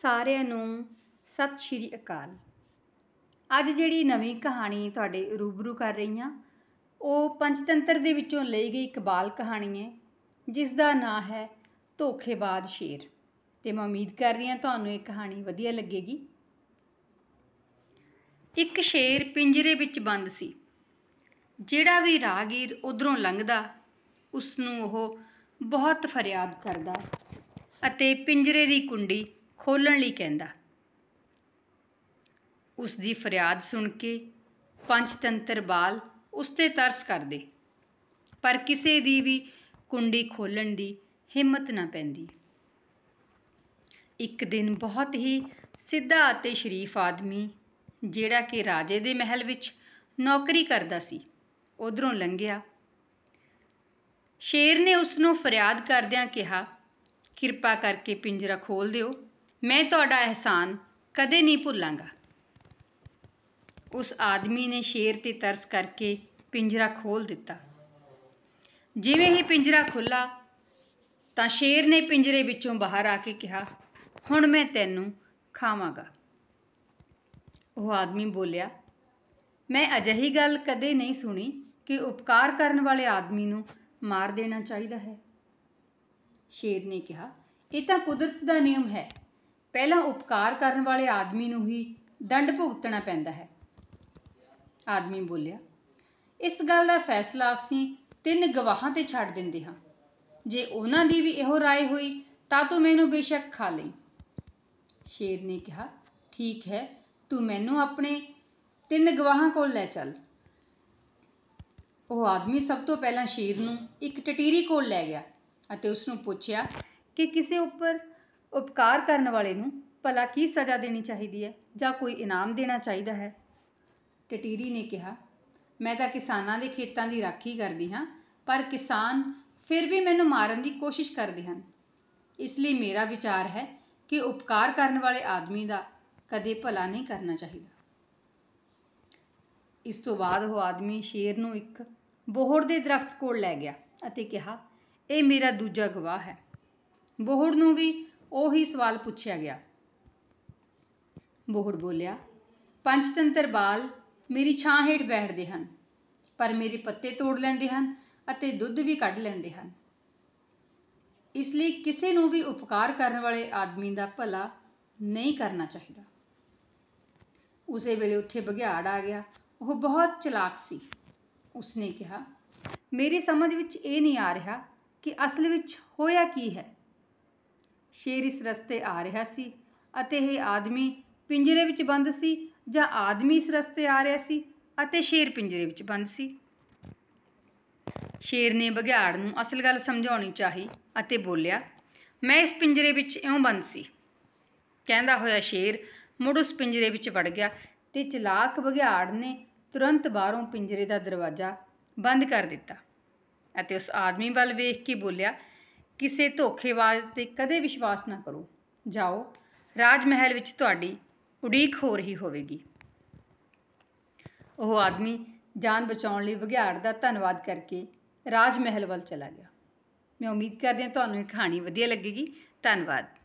ਸਾਰਿਆਂ ਨੂੰ ਸਤਿ ਸ਼੍ਰੀ ਅਕਾਲ ਅੱਜ ਜਿਹੜੀ ਨਵੀਂ ਕਹਾਣੀ ਤੁਹਾਡੇ ਰੂਬਰੂ ਕਰ ਰਹੀ ਹਾਂ ਉਹ ਪੰਚਤੰਤਰ ਦੇ ਵਿੱਚੋਂ ਲਈ ਗਈ ਇੱਕ ਬਾਲ ਕਹਾਣੀ ਹੈ ਜਿਸ ਦਾ ਨਾਂ ਹੈ ਧੋਖੇਬਾਜ਼ ਸ਼ੇਰ ਤੇ ਮੈਂ ਉਮੀਦ ਕਰਦੀ ਹਾਂ ਤੁਹਾਨੂੰ ਇਹ ਕਹਾਣੀ ਵਧੀਆ ਲੱਗੇਗੀ ਇੱਕ ਸ਼ੇਰ ਪਿੰਜਰੇ ਵਿੱਚ ਬੰਦ ਸੀ ਜਿਹੜਾ ਵੀ ਰਾਗੀਰ ਉਧਰੋਂ ਲੰਘਦਾ ਉਸ ਨੂੰ ਉਹ ਬਹੁਤ ਫਰਿਆਦ ਕਰਦਾ ਅਤੇ ਪਿੰਜਰੇ ਦੀ ਕੁੰਡੀ ਖੋਲਣ ਲਈ ਕਹਿੰਦਾ ਉਸ ਦੀ ਫਰਿਆਦ ਸੁਣ ਕੇ ਤੰਤਰ ਬਾਲ ਉਸ ਤੇ ਤਰਸ ਕਰਦੇ ਪਰ ਕਿਸੇ ਦੀ ਵੀ ਕੁੰਡੀ ਖੋਲਣ ਦੀ ਹਿੰਮਤ ਨਾ ਪੈਂਦੀ ਇੱਕ ਦਿਨ ਬਹੁਤ ਹੀ ਸਿੱਧਾ ਅਤੇ ਸ਼ਰੀਫ ਆਦਮੀ ਜਿਹੜਾ ਕਿ ਰਾਜੇ ਦੇ ਮਹਿਲ ਵਿੱਚ ਨੌਕਰੀ ਕਰਦਾ ਸੀ ਉਧਰੋਂ ਲੰਘਿਆ ਸ਼ੇਰ ਨੇ ਉਸ ਨੂੰ ਫਰਿਆਦ ਕਰਦਿਆਂ ਕਿਹਾ ਕਿਰਪਾ ਕਰਕੇ ਪਿੰਜਰਾ ਖੋਲ ਦਿਓ ਮੈਂ ਤੁਹਾਡਾ ਅਹਿਸਾਨ ਕਦੇ ਨਹੀਂ ਭੁੱਲਾਂਗਾ ਉਸ ਆਦਮੀ ਨੇ ਸ਼ੇਰ ਤੇ ਤਰਸ ਕਰਕੇ ਪਿੰਜਰਾ ਖੋਲ ਦਿੱਤਾ ਜਿਵੇਂ ਹੀ ਪਿੰਜਰਾ ਖੁੱਲਾ ਤਾਂ ਸ਼ੇਰ ਨੇ ਪਿੰਜਰੇ ਵਿੱਚੋਂ ਬਾਹਰ ਆ ਕੇ ਕਿਹਾ ਹੁਣ ਮੈਂ ਤੈਨੂੰ ਖਾਵਾਂਗਾ ਉਹ ਆਦਮੀ ਬੋਲਿਆ ਮੈਂ ਅਜਹੀ ਗੱਲ ਕਦੇ ਨਹੀਂ ਸੁਣੀ ਕਿ ਉਪਕਾਰ ਕਰਨ ਵਾਲੇ ਆਦਮੀ ਨੂੰ ਮਾਰ ਦੇਣਾ ਚਾਹੀਦਾ ਹੈ ਸ਼ੇਰ ਨੇ ਕਿਹਾ ਇਹ ਤਾਂ ਕੁਦਰਤ ਦਾ ਨਿਯਮ ਹੈ ਪਹਿਲਾਂ ਉਪਕਾਰ ਕਰਨ ਵਾਲੇ ਆਦਮੀ ਨੂੰ ਹੀ ਦੰਡ ਭੁਗਤਣਾ ਪੈਂਦਾ ਹੈ ਆਦਮੀ ਬੋਲਿਆ ਇਸ ਗੱਲ ਦਾ ਫੈਸਲਾ ਅਸੀਂ ਤਿੰਨ ਗਵਾਹਾਂ ਤੇ ਛੱਡ ਦਿੰਦੇ ਹਾਂ ਜੇ ਉਹਨਾਂ ਦੀ ਵੀ ਇਹੋ رائے ਹੋਈ ਤਾਂ ਤੂੰ ਮੈਨੂੰ ਬੇਸ਼ੱਕ ਖਾ ਲਈ ਸ਼ੇਰ ਨੇ ਕਿਹਾ ਠੀਕ ਹੈ ਤੂੰ ਮੈਨੂੰ ਆਪਣੇ ਤਿੰਨ ਗਵਾਹਾਂ ਕੋਲ ਲੈ ਚੱਲ ਉਹ ਆਦਮੀ ਸਭ ਤੋਂ ਪਹਿਲਾਂ ਸ਼ੇਰ ਨੂੰ ਇੱਕ ਟਟੀਰੀ ਕੋਲ ਲੈ ਗਿਆ ਅਤੇ ਉਸ ਨੂੰ ਪੁੱਛਿਆ ਕਿ ਕਿਸੇ ਉੱਪਰ ਉਪਕਾਰ ਕਰਨ ਵਾਲੇ ਨੂੰ ਭਲਾ ਕੀ ਸਜ਼ਾ ਦੇਣੀ ਚਾਹੀਦੀ ਹੈ ਜਾਂ ਕੋਈ ਇਨਾਮ ਦੇਣਾ ਚਾਹੀਦਾ ਹੈ ਟਟੀਰੀ ਨੇ ਕਿਹਾ ਮੈਂ ਤਾਂ ਕਿਸਾਨਾਂ ਦੇ ਖੇਤਾਂ ਦੀ ਰਾਖੀ ਕਰਦੀ ਹਾਂ ਪਰ ਕਿਸਾਨ ਫਿਰ ਵੀ ਮੈਨੂੰ ਮਾਰਨ ਦੀ ਕੋਸ਼ਿਸ਼ ਕਰਦੇ ਹਨ ਇਸ ਲਈ ਮੇਰਾ ਵਿਚਾਰ ਹੈ ਕਿ ਉਪਕਾਰ ਕਰਨ ਵਾਲੇ ਆਦਮੀ ਦਾ ਕਦੇ ਭਲਾ ਨਹੀਂ ਕਰਨਾ ਚਾਹੀਦਾ ਇਸ ਤੋਂ ਬਾਅਦ ਉਹ ਆਦਮੀ ਸ਼ੇਰ ਨੂੰ ਇੱਕ ਬੋਹੜ ਦੇ ਦਰਖਤ ਕੋਲ ਲੈ ਗਿਆ ਅਤੇ ਕਿਹਾ ਇਹ ਮੇਰਾ ਦੂਜਾ ਗਵਾਹ ਹੈ ਬੋਹੜ ਨੂੰ ਵੀ ਉਹੀ ਸਵਾਲ ਪੁੱਛਿਆ ਗਿਆ ਬੋਹੜ ਬੋਲਿਆ ਪੰਚਤੰਤਰ ਬਾਲ ਮੇਰੀ ਛਾਂ ਹੇਠ ਬੈਠਦੇ ਹਨ ਪਰ ਮੇਰੇ ਪੱਤੇ ਤੋੜ ਲੈਂਦੇ ਹਨ ਅਤੇ ਦੁੱਧ ਵੀ ਕੱਢ ਲੈਂਦੇ ਹਨ ਇਸ ਲਈ ਕਿਸੇ ਨੂੰ ਵੀ ਉਪਕਾਰ ਕਰਨ ਵਾਲੇ ਆਦਮੀ ਦਾ ਭਲਾ ਨਹੀਂ ਕਰਨਾ ਚਾਹੀਦਾ ਉਸੇ ਵੇਲੇ ਉੱਥੇ ਬਘਿਆੜ ਆ ਗਿਆ ਉਹ ਬਹੁਤ ਚਲਾਕ ਸੀ ਉਸਨੇ ਕਿਹਾ ਮੇਰੀ ਸਮਝ ਵਿੱਚ ਇਹ ਨਹੀਂ ਆ ਰਿਹਾ ਕਿ ਅਸਲ ਵਿੱਚ ਹੋਇਆ ਕੀ ਹੈ ਸ਼ੇਰ ਇਸ ਰਸਤੇ ਆ ਰਿਹਾ ਸੀ ਅਤੇ ਇਹ ਆਦਮੀ ਪਿੰਜਰੇ ਵਿੱਚ ਬੰਦ ਸੀ ਜਾਂ ਆਦਮੀ ਇਸ ਰਸਤੇ ਆ ਰਿਹਾ ਸੀ ਅਤੇ ਸ਼ੇਰ ਪਿੰਜਰੇ ਵਿੱਚ ਬੰਦ ਸੀ ਸ਼ੇਰ ਨੇ ਬਘਿਆੜ ਨੂੰ ਅਸਲ ਗੱਲ ਸਮਝਾਉਣੀ ਚਾਹੀ ਅਤੇ ਬੋਲਿਆ ਮੈਂ ਇਸ ਪਿੰਜਰੇ ਵਿੱਚ ਇਉਂ ਬੰਦ ਸੀ ਕਹਿੰਦਾ ਹੋਇਆ ਸ਼ੇਰ ਮੁੜ ਉਸ ਪਿੰਜਰੇ ਵਿੱਚ ਵੜ ਗਿਆ ਤੇ ਚਲਾਕ ਬਘਿਆੜ ਨੇ ਤੁਰੰਤ ਬਾਹਰੋਂ ਪਿੰਜਰੇ ਦਾ ਦਰਵਾਜ਼ਾ ਬੰਦ ਕਰ ਦਿੱਤਾ ਅਤੇ ਉਸ ਆਦਮੀ ਵੱਲ ਵੇਖ ਕੇ ਬੋਲਿਆ ਕਿਸੇ ਧੋਖੇਬਾਜ਼ ਤੇ ਕਦੇ ਵਿਸ਼ਵਾਸ ਨਾ ਕਰੋ ਜਾਓ ਰਾਜ ਮਹਿਲ ਵਿੱਚ ਤੁਹਾਡੀ ਉਡੀਕ ਹੋ ਰਹੀ ਹੋਵੇਗੀ ਉਹ ਆਦਮੀ ਜਾਨ ਬਚਾਉਣ ਲਈ ਵਿਗਿਆੜ ਦਾ ਧੰਨਵਾਦ ਕਰਕੇ ਰਾਜ ਮਹਿਲ ਵੱਲ ਚਲਾ ਗਿਆ ਮੈਂ ਉਮੀਦ ਕਰਦੀ ਹਾਂ ਤੁਹਾਨੂੰ ਇਹ ਕਹਾਣੀ ਵਧੀਆ ਲੱਗੇਗੀ ਧੰਨਵਾਦ